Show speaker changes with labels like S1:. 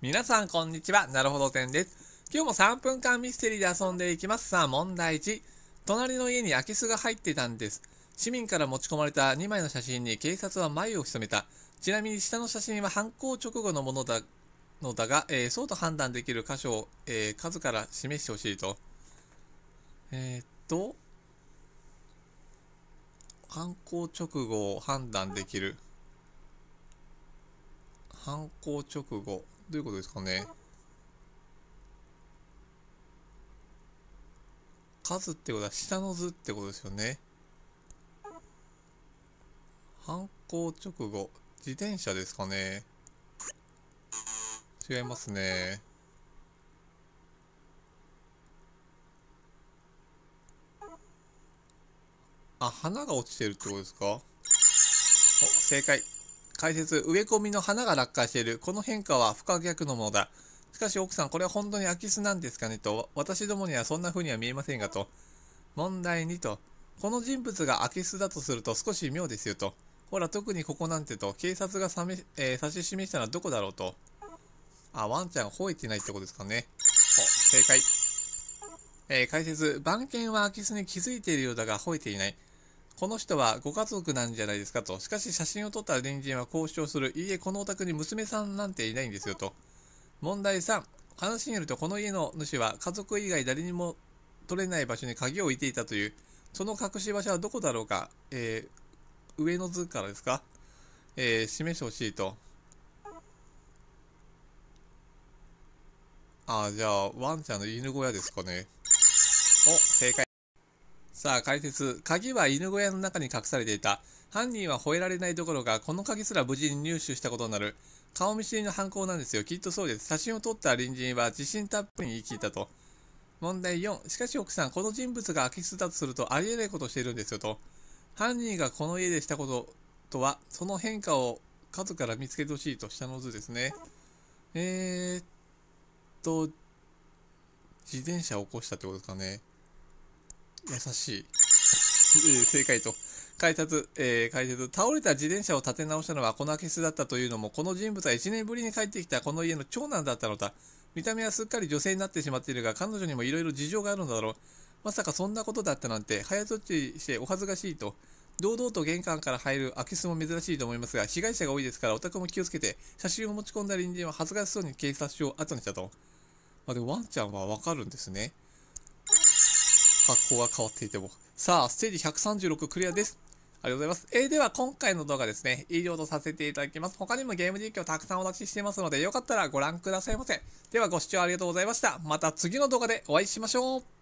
S1: 皆さんこんにちは。なるほど店です。今日も3分間ミステリーで遊んでいきます。さあ問題1。隣の家に空き巣が入ってたんです。市民から持ち込まれた2枚の写真に警察は眉を潜めた。ちなみに下の写真は犯行直後のものだのだが、えー、そうと判断できる箇所を、えー、数から示してほしいと。えー、っと、犯行直後を判断できる。犯行直後どういうことですかね数ってことは下の図ってことですよね犯行直後自転車ですかね違いますねあ花が落ちてるってことですかお正解解説、植え込みの花が落下している。この変化は不可逆のものだ。しかし奥さん、これは本当に空き巣なんですかねと、私どもにはそんな風には見えませんがと。問題2と、この人物が空き巣だとすると少し妙ですよと。ほら、特にここなんてと、警察がさめ、えー、指し示したのはどこだろうと。あ、ワンちゃん吠えてないってことですかね。お、正解。えー、解説、番犬は空き巣に気づいているようだが吠えていない。この人はご家族なんじゃないですかと。しかし写真を撮った隣人は交渉する。いいえ、このお宅に娘さんなんていないんですよと。問題3。話によるとこの家の主は家族以外誰にも取れない場所に鍵を置いていたという。その隠し場所はどこだろうか。えー、上の図からですかえー、示してほしいと。ああ、じゃあ、ワンちゃんの犬小屋ですかね。お、正解。さあ解説鍵は犬小屋の中に隠されていた犯人は吠えられないどころかこの鍵すら無事に入手したことになる顔見知りの犯行なんですよきっとそうです写真を撮った隣人は自信たっぷりに言い聞いたと問題4しかし奥さんこの人物が空き巣だとするとありえないことをしているんですよと犯人がこの家でしたこととはその変化を数から見つけてほしいと下の図ですねえー、っと自転車を起こしたってことですかね優しい。正解と。解説、えー、解説、倒れた自転車を立て直したのはこの空き巣だったというのも、この人物は1年ぶりに帰ってきたこの家の長男だったのだ。見た目はすっかり女性になってしまっているが、彼女にもいろいろ事情があるのだろう。まさかそんなことだったなんて、早とちりしてお恥ずかしいと。堂々と玄関から入る空き巣も珍しいと思いますが、被害者が多いですから、お宅も気をつけて、写真を持ち込んだ隣人は恥ずかしそうに警察署を後にしたと。まあ、でもワンちゃんはわかるんですね。格好が変わっていても。さあ、ステージ136クリアです。ありがとうございます。えー、では今回の動画ですね、以上とさせていただきます。他にもゲーム実況たくさんお出ししてますので、よかったらご覧くださいませ。ではご視聴ありがとうございました。また次の動画でお会いしましょう。